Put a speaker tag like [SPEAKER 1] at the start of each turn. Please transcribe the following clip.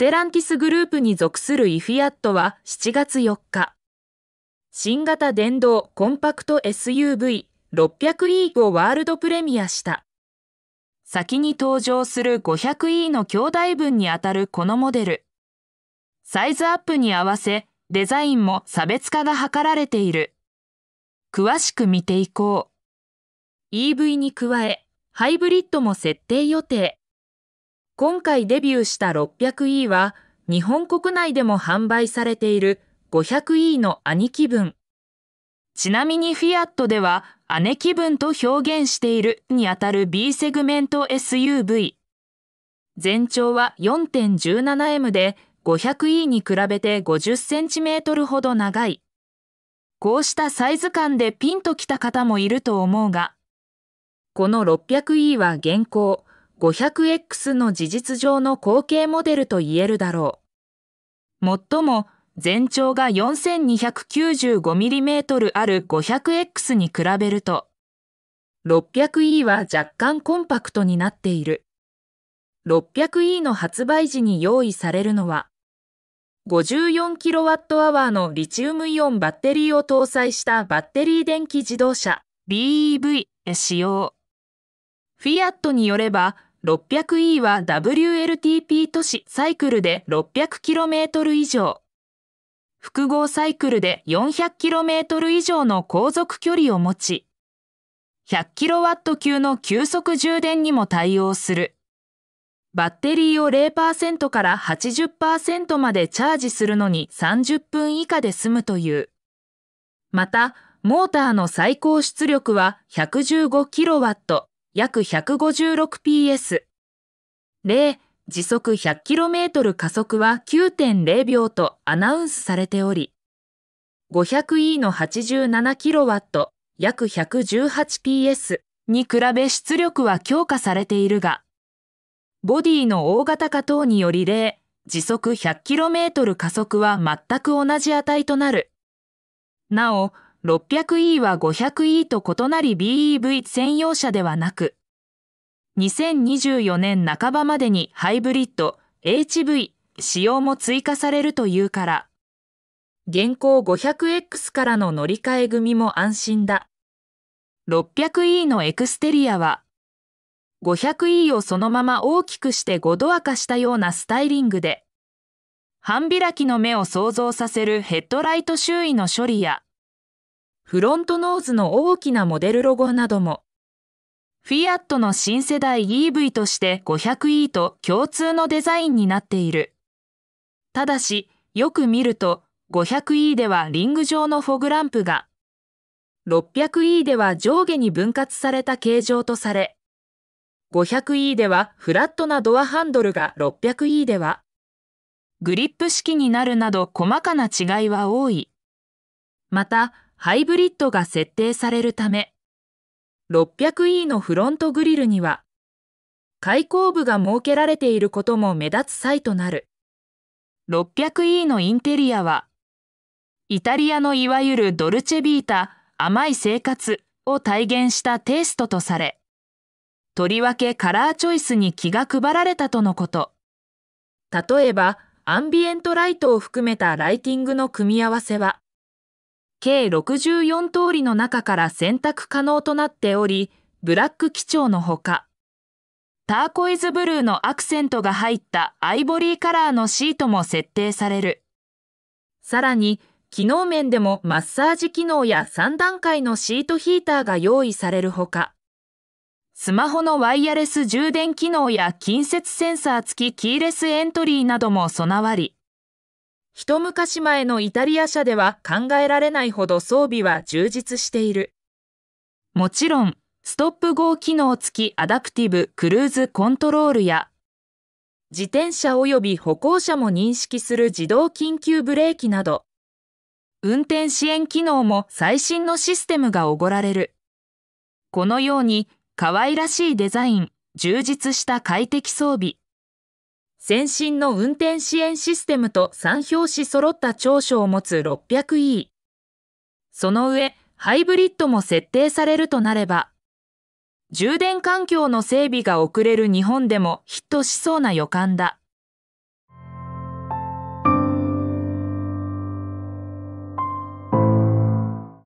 [SPEAKER 1] テランティスグループに属するイフィアットは7月4日、新型電動コンパクト SUV600E をワールドプレミアした。先に登場する 500E の兄弟分にあたるこのモデル。サイズアップに合わせ、デザインも差別化が図られている。詳しく見ていこう。EV に加え、ハイブリッドも設定予定。今回デビューした 600E は、日本国内でも販売されている 500E の兄貴分。ちなみにフィアットでは、姉貴分と表現しているにあたる B セグメント SUV。全長は 4.17M で、500E に比べて 50cm ほど長い。こうしたサイズ感でピンときた方もいると思うが、この 600E は現行、500X の事実上の後継モデルと言えるだろう。最も全長が 4295mm ある 500X に比べると、600E は若干コンパクトになっている。600E の発売時に用意されるのは、54kWh のリチウムイオンバッテリーを搭載したバッテリー電気自動車 BEV 使用。フィアットによれば 600E は WLTP 都市サイクルで 600km 以上、複合サイクルで 400km 以上の航続距離を持ち、100kW 級の急速充電にも対応する。バッテリーを0%から80%までチャージするのに30分以下で済むという。また、モーターの最高出力は 115kW。約 156PS。例、時速 100km 加速は9.0秒とアナウンスされており、500E の 87kW、約 118PS に比べ出力は強化されているが、ボディの大型化等により例、時速 100km 加速は全く同じ値となる。なお、600E は 500E と異なり BEV 専用車ではなく、2024年半ばまでにハイブリッド、HV、使用も追加されるというから、現行 500X からの乗り換え組も安心だ。600E のエクステリアは、500E をそのまま大きくして5度赤したようなスタイリングで、半開きの目を想像させるヘッドライト周囲の処理や、フロントノーズの大きなモデルロゴなども。フィアットの新世代 EV として 500e と共通のデザインになっている。ただし、よく見ると 500e ではリング状のフォグランプが、600e では上下に分割された形状とされ、500e ではフラットなドアハンドルが 600e では、グリップ式になるなど細かな違いは多い。また、ハイブリッドが設定されるため、600E のフロントグリルには、開口部が設けられていることも目立つ際となる。600E のインテリアは、イタリアのいわゆるドルチェビータ、甘い生活を体現したテイストとされ、とりわけカラーチョイスに気が配られたとのこと。例えば、アンビエントライトを含めたライティングの組み合わせは、計64通りの中から選択可能となっており、ブラック基調のほか、ターコイズブルーのアクセントが入ったアイボリーカラーのシートも設定される。さらに、機能面でもマッサージ機能や3段階のシートヒーターが用意されるほか、スマホのワイヤレス充電機能や近接センサー付きキーレスエントリーなども備わり、一昔前のイタリア車では考えられないほど装備は充実している。もちろん、ストップ号機能付きアダプティブクルーズコントロールや、自転車及び歩行者も認識する自動緊急ブレーキなど、運転支援機能も最新のシステムがおごられる。このように可愛らしいデザイン、充実した快適装備、先進の運転支援システムと3拍子揃った長所を持つ 600E。その上、ハイブリッドも設定されるとなれば、充電環境の整備が遅れる日本でもヒットしそうな予感だ。